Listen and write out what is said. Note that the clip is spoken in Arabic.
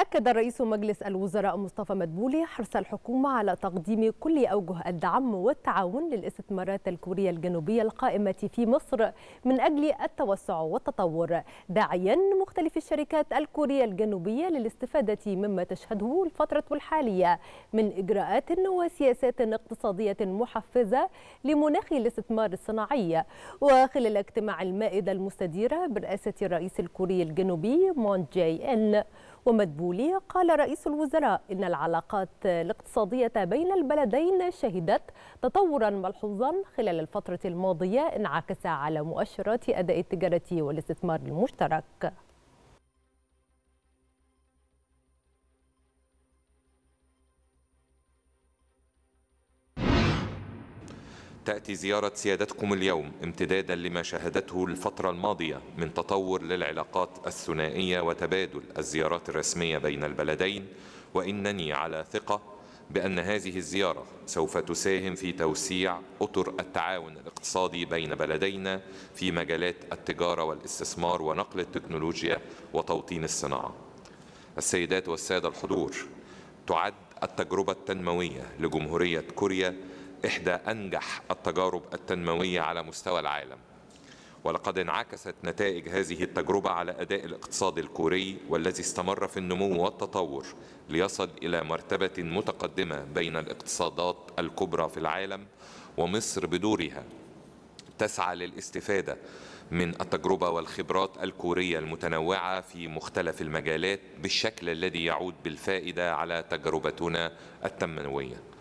أكد رئيس مجلس الوزراء مصطفى مدبولي حرص الحكومة على تقديم كل أوجه الدعم والتعاون للاستثمارات الكورية الجنوبية القائمة في مصر من أجل التوسع والتطور داعيا مختلف الشركات الكورية الجنوبية للاستفادة مما تشهده الفترة الحالية من إجراءات وسياسات اقتصادية محفزة لمناخ الاستثمار الصناعي وخلال اجتماع المائدة المستديرة برئاسة الرئيس الكوري الجنوبي مون جاي إن ومدبولي قال رئيس الوزراء إن العلاقات الاقتصادية بين البلدين شهدت تطورا ملحوظا خلال الفترة الماضية انعكس على مؤشرات أداء التجارة والاستثمار المشترك تأتي زيارة سيادتكم اليوم امتدادا لما شهدته الفترة الماضية من تطور للعلاقات الثنائية وتبادل الزيارات الرسمية بين البلدين وإنني على ثقة بأن هذه الزيارة سوف تساهم في توسيع أطر التعاون الاقتصادي بين بلدينا في مجالات التجارة والاستثمار ونقل التكنولوجيا وتوطين الصناعة السيدات والسادة الحضور تعد التجربة التنموية لجمهورية كوريا إحدى أنجح التجارب التنموية على مستوى العالم ولقد انعكست نتائج هذه التجربة على أداء الاقتصاد الكوري والذي استمر في النمو والتطور ليصل إلى مرتبة متقدمة بين الاقتصادات الكبرى في العالم ومصر بدورها تسعى للاستفادة من التجربة والخبرات الكورية المتنوعة في مختلف المجالات بالشكل الذي يعود بالفائدة على تجربتنا التنموية